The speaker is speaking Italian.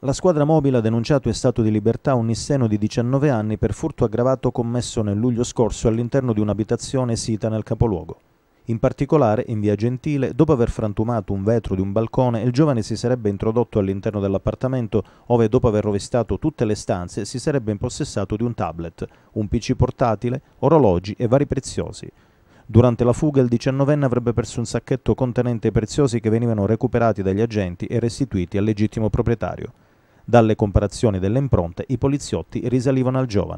La squadra mobile ha denunciato in stato di libertà un nisseno di 19 anni per furto aggravato commesso nel luglio scorso all'interno di un'abitazione sita nel capoluogo. In particolare, in via Gentile, dopo aver frantumato un vetro di un balcone, il giovane si sarebbe introdotto all'interno dell'appartamento, ove dopo aver rovistato tutte le stanze si sarebbe impossessato di un tablet, un PC portatile, orologi e vari preziosi. Durante la fuga il 19enne avrebbe perso un sacchetto contenente preziosi che venivano recuperati dagli agenti e restituiti al legittimo proprietario. Dalle comparazioni delle impronte i poliziotti risalivano al giovane.